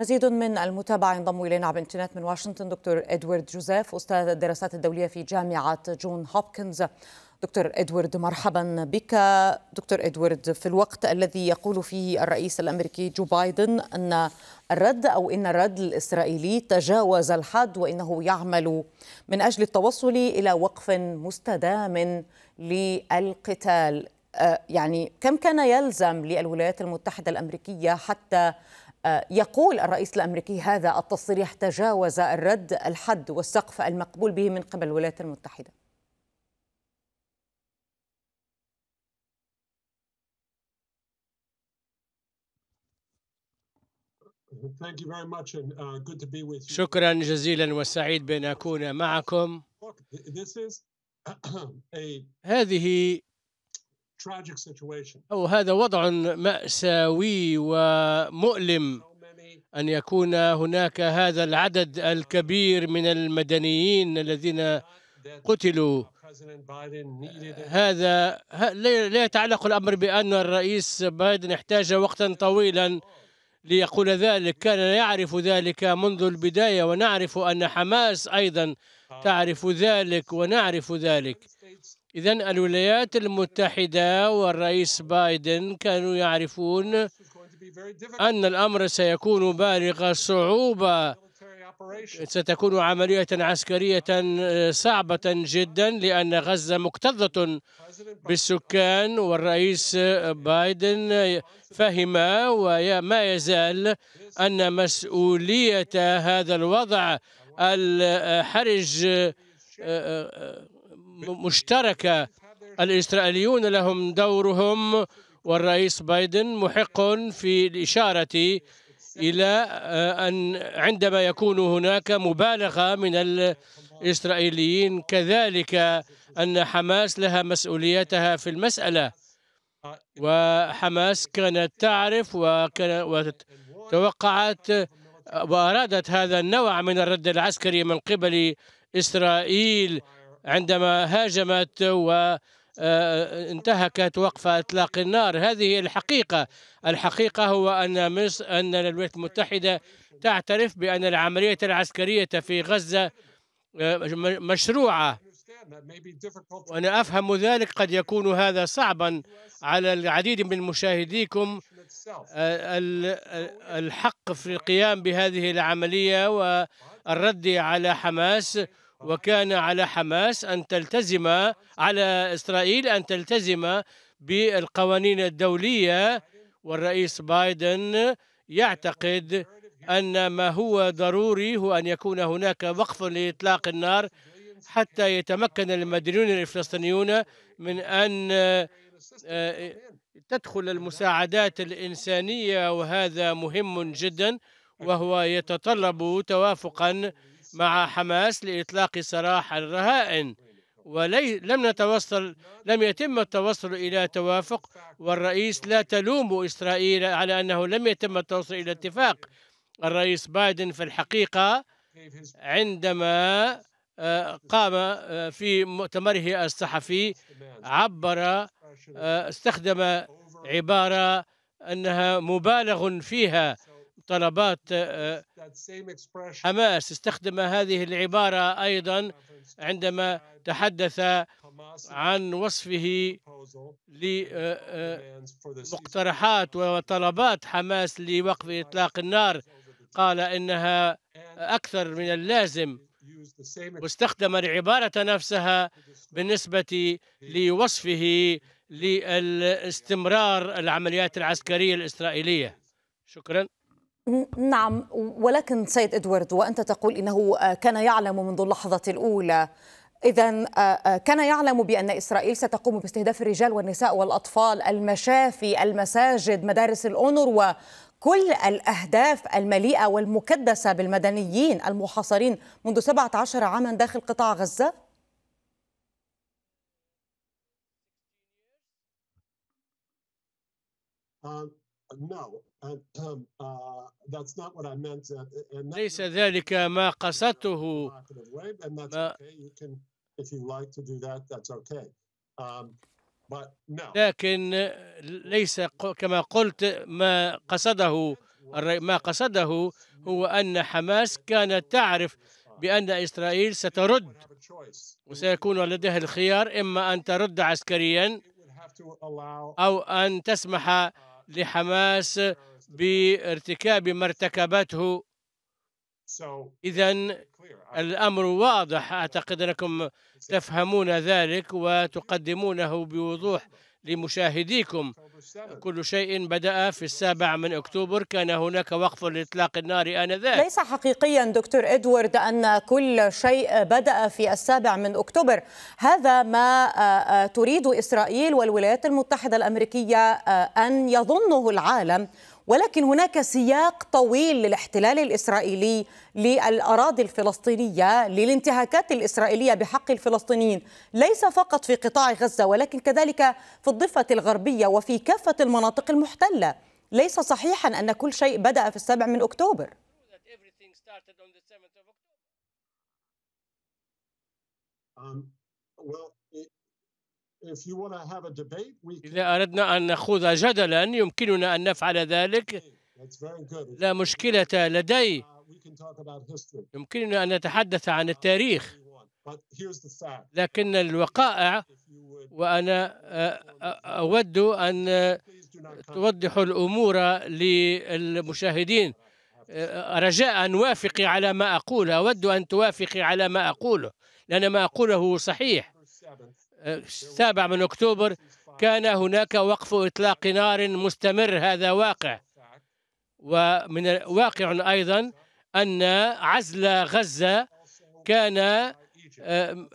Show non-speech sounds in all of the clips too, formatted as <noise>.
مزيد من المتابعة ينضم إلينا عبر الإنترنت من واشنطن دكتور إدوارد جوزيف أستاذ الدراسات الدولية في جامعة جون هوبكنز دكتور إدوارد مرحبا بك دكتور إدوارد في الوقت الذي يقول فيه الرئيس الأمريكي جو بايدن أن الرد أو إن الرد الإسرائيلي تجاوز الحد وإنه يعمل من أجل التوصل إلى وقف مستدام للقتال آه، يعني كم كان يلزم للولايات المتحدة الأمريكية حتى يقول الرئيس الامريكي هذا التصريح تجاوز الرد الحد والسقف المقبول به من قبل الولايات المتحده uh, شكرا جزيلا وسعيد بان اكون معكم <clears throat> هذه tragic situation. أو هذا وضع مأساوي ومؤلم oh, أن يكون هناك هذا العدد الكبير من المدنيين الذين قتلوا هذا لا يتعلق الأمر بأن الرئيس بايدن احتاج وقتا طويلا ليقول ذلك كان يعرف ذلك منذ البداية ونعرف أن حماس أيضا تعرف ذلك ونعرف ذلك إذا الولايات المتحدة والرئيس بايدن كانوا يعرفون أن الأمر سيكون بالغ الصعوبة ستكون عملية عسكرية آه، صعبة جدا لأن غزة مكتظة بالسكان والرئيس بايدن فهم وما يزال أن مسؤولية هذا الوضع الحرج آه، آه، مشتركة الإسرائيليون لهم دورهم والرئيس بايدن محق في الإشارة إلى آه، أن عندما يكون هناك مبالغة من الإسرائيليين كذلك أن حماس لها مسؤوليتها في المسألة وحماس كانت تعرف وتوقعت وأرادت هذا النوع من الرد العسكري من قبل إسرائيل عندما هاجمت و آه، انتهكت وقف اطلاق النار هذه الحقيقه الحقيقه هو ان مصر ان الولايات المتحده تعترف بان العمليه العسكريه في غزه آه، مشروعه وانا افهم ذلك قد يكون هذا صعبا على العديد من مشاهديكم آه، الحق في القيام بهذه العمليه والرد على حماس وكان على حماس أن تلتزم على إسرائيل أن تلتزم بالقوانين الدولية والرئيس بايدن يعتقد أن ما هو ضروري هو أن يكون هناك وقف لإطلاق النار حتى يتمكن المدنيون الفلسطينيون من أن آه، تدخل المساعدات الإنسانية وهذا مهم جدا وهو يتطلب توافقا مع حماس لإطلاق سراح الرهائن ولم نتوصل لم يتم التوصل الى توافق والرئيس لا تلوم اسرائيل على انه لم يتم التوصل الى اتفاق الرئيس بايدن في الحقيقه عندما آه، قام آه، في مؤتمره الصحفي عبر آه، استخدم عباره انها مبالغ فيها طلبات آه، حماس استخدم هذه العبارة أيضا عندما تحدث عن وصفه لمقترحات آه، آه، وطلبات حماس لوقف إطلاق النار قال إنها أكثر من اللازم واستخدم العبارة نفسها بالنسبة لوصفه لاستمرار العمليات العسكرية الإسرائيلية شكرا نعم ولكن سيد إدوارد وأنت تقول إنه آه، كان يعلم منذ اللحظة الأولى إذا آه، آه، كان يعلم بأن إسرائيل ستقوم باستهداف الرجال والنساء والأطفال المشافي المساجد مدارس الأونر وكل الأهداف المليئة والمكدسة بالمدنيين المحاصرين منذ 17 عاما داخل قطاع غزة؟ uh, no. Um, uh, uh, ليس ذلك ما قصدته um, لكن ليس كما قلت ما قصده ما قصده هو أن حماس كانت تعرف بأن إسرائيل سترد وسيكون لديها الخيار إما أن ترد عسكريا أو أن تسمح uh, لحماس بارتكاب ما ارتكبته إذا الأمر واضح أعتقد أنكم تفهمون ذلك وتقدمونه بوضوح لمشاهديكم كل شيء بدأ في السابع من أكتوبر كان هناك وقف لإطلاق النار آنذاك ليس حقيقيا دكتور إدوارد أن كل شيء بدأ في السابع من أكتوبر هذا ما تريد إسرائيل والولايات المتحدة الأمريكية أن يظنه العالم ولكن هناك سياق طويل للاحتلال الاسرائيلي للاراضي الفلسطينيه للانتهاكات الاسرائيليه بحق الفلسطينيين ليس فقط في قطاع غزه ولكن كذلك في الضفه الغربيه وفي كافه المناطق المحتله ليس صحيحا ان كل شيء بدا في السابع من اكتوبر Um, well, it, إذا أردنا أن نخوض جدلا يمكننا أن نفعل ذلك لا مشكلة uh, لدي يمكننا أن نتحدث عن uh, التاريخ لكن الوقائع وأنا uh, أود أن توضح الأمور للمشاهدين رجاء وافقي على ما أقول أود أن توافقي على ما أقوله لأن ما أقوله صحيح السابع من أكتوبر كان هناك وقف إطلاق نار مستمر هذا واقع ومن واقع أيضا أن عزل غزة كان آه،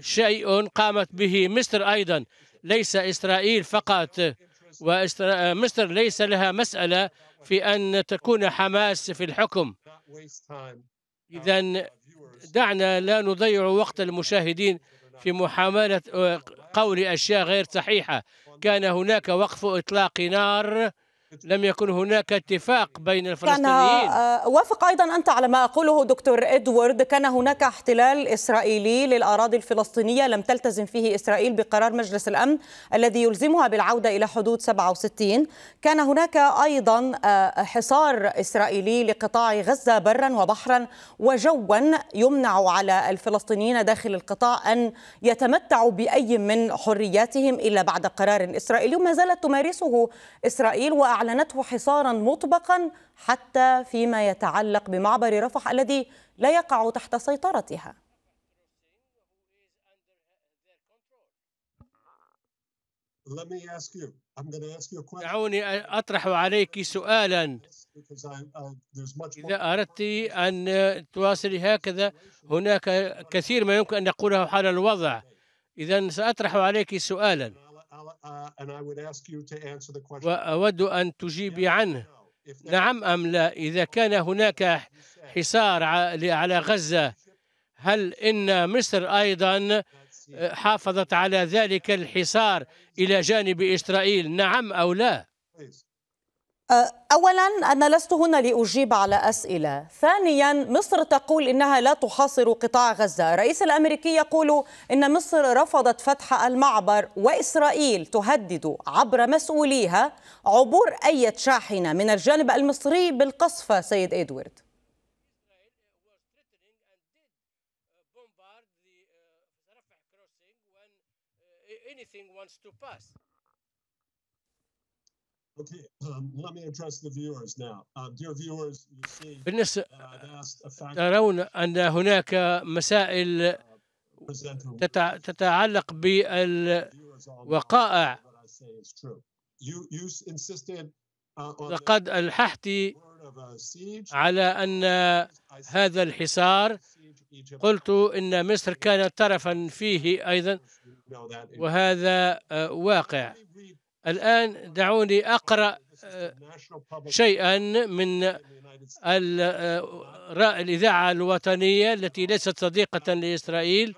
شيء قامت به مصر أيضا ليس إسرائيل فقط ومصر آه، ليس لها مسألة في أن تكون حماس في الحكم إذا دعنا لا نضيع وقت المشاهدين في محاملة آه، قول أشياء غير صحيحة كان هناك وقف إطلاق نار لم يكن هناك اتفاق بين الفلسطينيين كان آه، وافق أيضا أنت على ما أقوله دكتور إدوارد كان هناك احتلال إسرائيلي للأراضي الفلسطينية لم تلتزم فيه إسرائيل بقرار مجلس الأمن الذي يلزمها بالعودة إلى حدود 67 كان هناك أيضا آه، حصار إسرائيلي لقطاع غزة برا وبحرا وجوا يمنع على الفلسطينيين داخل القطاع أن يتمتعوا بأي من حرياتهم إلا بعد قرار إسرائيلي وما زالت تمارسه إسرائيل و أعلنته حصارا مطبقا حتى فيما يتعلق بمعبر رفح الذي لا يقع تحت سيطرتها دعوني أطرح عليك سؤالا إذا أردت أن تواصلي هكذا هناك كثير ما يمكن أن نقوله حال الوضع إذا سأطرح عليك سؤالا Uh, وأود أن تجيبي عنه نعم أم لا إذا كان هناك حصار على غزة هل إن مصر أيضا آه، حافظت على ذلك الحصار إلى جانب إسرائيل نعم أو لا اولا انا لست هنا لاجيب على اسئله ثانيا مصر تقول انها لا تحاصر قطاع غزه الرئيس الامريكي يقول ان مصر رفضت فتح المعبر واسرائيل تهدد عبر مسؤوليها عبور اي شاحنه من الجانب المصري بالقصف سيد ادوارد Um, um, بالنسبة uh, ترون أن هناك مسائل تتعلق بالوقائع uh, لقد ألححت على أن هذا الحصار قلت إن مصر كانت طرفا فيه أيضا وهذا آه، واقع الآن دعوني أقرأ آه، شيئا من الإذاعة الوطنية التي ليست صديقة لإسرائيل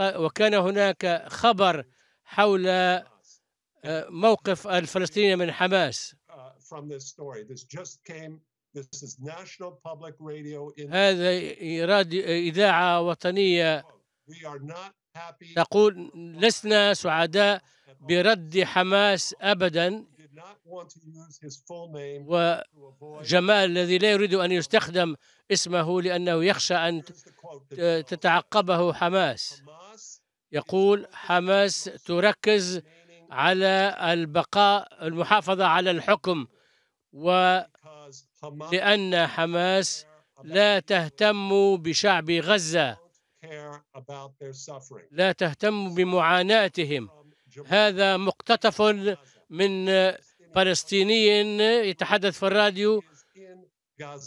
وكان هناك خبر حول آه، موقف الفلسطينيين من حماس هذا إذاعة وطنية تقول لسنا سعداء برد حماس ابدا وجمال الذي لا يريد ان يستخدم اسمه لانه يخشى ان تتعقبه حماس يقول حماس تركز على البقاء المحافظه على الحكم و لان حماس لا تهتم بشعب غزه لا تهتم بمعاناتهم هذا مقتطف من فلسطيني يتحدث في الراديو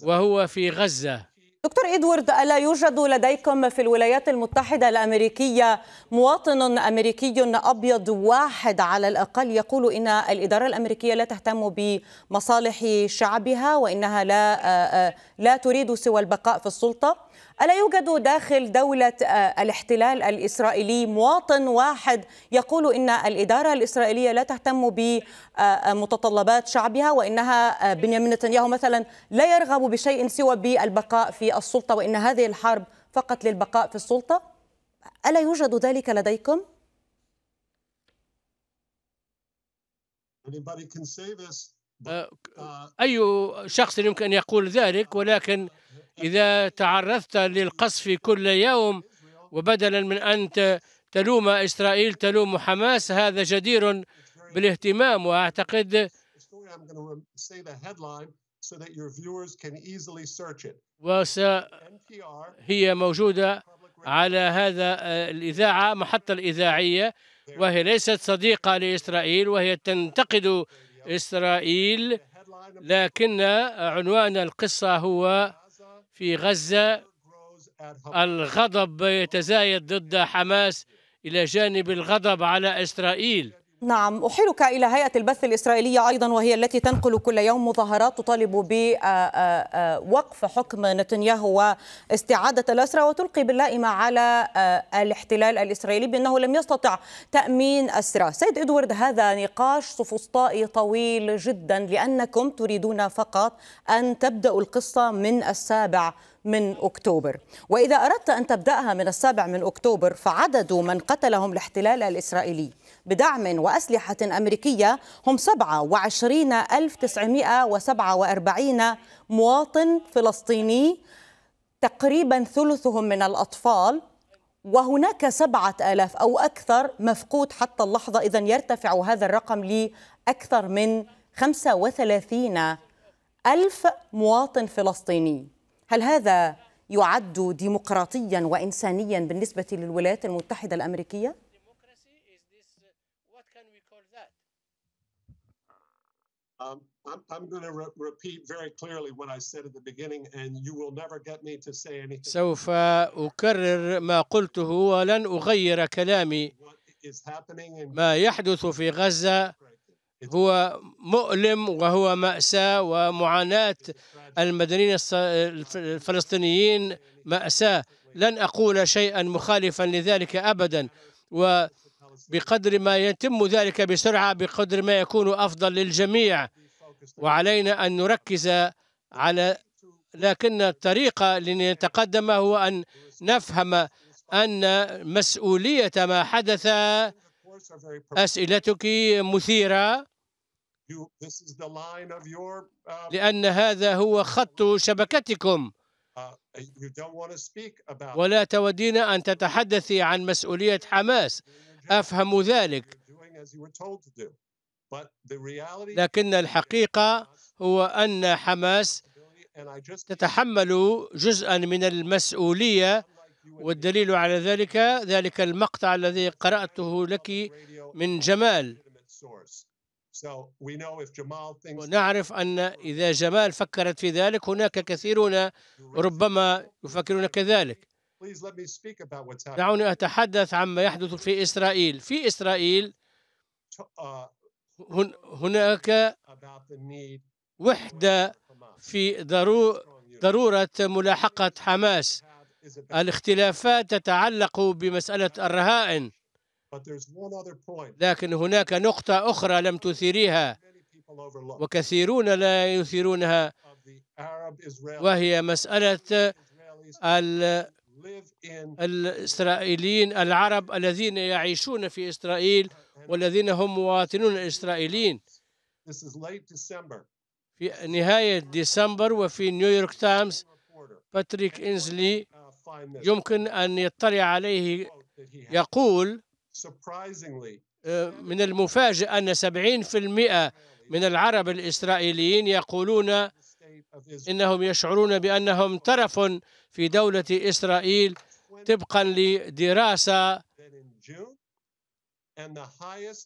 وهو في غزة دكتور إدوارد ألا يوجد لديكم في الولايات المتحدة الأمريكية مواطن أمريكي أبيض واحد على الأقل يقول إن الإدارة الأمريكية لا تهتم بمصالح شعبها وإنها لا لا تريد سوى البقاء في السلطة؟ ألا يوجد داخل دولة آه، الاحتلال الإسرائيلي مواطن واحد يقول إن الإدارة الإسرائيلية لا تهتم بمتطلبات آه، آه، شعبها وإنها بنيامين نتنياهو مثلا لا يرغب بشيء سوى بالبقاء في السلطة وإن هذه الحرب فقط للبقاء في السلطة ألا يوجد ذلك لديكم؟ Anybody can say this. آه، آه. أي شخص يمكن أن يقول ذلك ولكن إذا تعرضت للقصف كل يوم وبدلا من أن تلوم إسرائيل تلوم حماس هذا جدير بالاهتمام وأعتقد وس هي موجودة على هذا آه، الإذاعة محطة الإذاعية وهي ليست صديقة لإسرائيل وهي تنتقد إسرائيل لكن عنوان القصة هو في غزة الغضب يتزايد ضد حماس إلى جانب الغضب على إسرائيل نعم أحيلك إلى هيئة البث الإسرائيلية أيضا وهي التي تنقل كل يوم مظاهرات تطالب بوقف آه، آه، آه، حكم نتنياهو واستعادة الأسرى وتلقي باللائمة على الاحتلال الإسرائيلي بأنه لم يستطع تأمين أسرى سيد إدوارد هذا نقاش سفسطائي طويل جدا لأنكم تريدون فقط أن تبدأوا القصة من السابع من أكتوبر وإذا أردت أن تبدأها من السابع من أكتوبر فعدد من قتلهم الاحتلال الإسرائيلي بدعم وأسلحة أمريكية هم 27947 مواطن فلسطيني تقريبا ثلثهم من الأطفال وهناك سبعة آلاف أو أكثر مفقود حتى اللحظة إذا يرتفع هذا الرقم لأكثر من 35 ألف مواطن فلسطيني هل هذا يعد ديمقراطيا وإنسانيا بالنسبة للولايات المتحدة الأمريكية؟ Um, I'm, I'm going to re repeat very clearly what I said at the beginning, and you will never get me to say anything. سوف أكرر ما قلته ولن أغير كلامي. ما يحدث في غزة هو مؤلم وهو مأساة ومعاناة المدنيين الفلسطينيين مأساة لن أقول شيئا مخالفا لذلك أبدا و بقدر ما يتم ذلك بسرعة بقدر ما يكون أفضل للجميع وعلينا أن نركز على لكن الطريقة لنتقدم هو أن نفهم أن مسؤولية ما حدث أسئلتك مثيرة لأن هذا هو خط شبكتكم uh, ولا تودين أن تتحدثي عن مسؤولية حماس أفهم ذلك لكن الحقيقة هو أن حماس تتحمل جزءا من المسؤولية والدليل على ذلك ذلك المقطع الذي قرأته لك من جمال ونعرف أن إذا جمال فكرت في ذلك هناك كثيرون ربما يفكرون كذلك دعوني أتحدث عما يحدث في إسرائيل في إسرائيل uh, هناك وحدة في ضرورة ملاحقة حماس الاختلافات تتعلق بمسألة الرهائن لكن هناك نقطة أخرى لم تثيريها وكثيرون لا يثيرونها وهي مسألة الإسرائيليين العرب الذين يعيشون في إسرائيل والذين هم مواطنون إسرائيليين في نهاية ديسمبر وفي نيويورك تايمز باتريك إنزلي يمكن أن يطلع عليه يقول آه، من المفاجئ أن 70% من العرب الإسرائيليين يقولون إنهم يشعرون بأنهم ترف في دولة إسرائيل طبقا لدراسة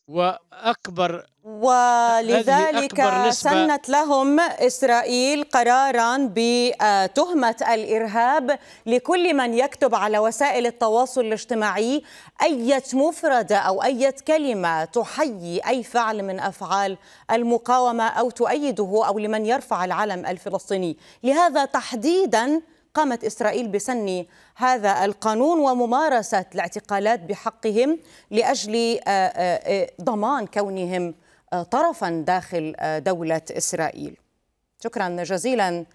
وأكبر ولذلك سنت لهم إسرائيل قرارا بتهمة الإرهاب لكل من يكتب على وسائل التواصل الاجتماعي أي مفردة أو أي كلمة تحيي أي فعل من أفعال المقاومة أو تؤيده أو لمن يرفع العلم الفلسطيني لهذا تحديداً قامت إسرائيل بسن هذا القانون وممارسة الاعتقالات بحقهم لأجل آه، آه، آه، ضمان كونهم طرفا داخل دولة إسرائيل شكرا جزيلا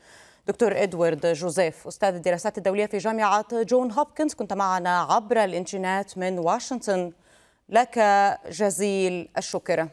دكتور إدوارد جوزيف أستاذ الدراسات الدولية في جامعة جون هوبكنز كنت معنا عبر الإنترنت من واشنطن لك جزيل الشكر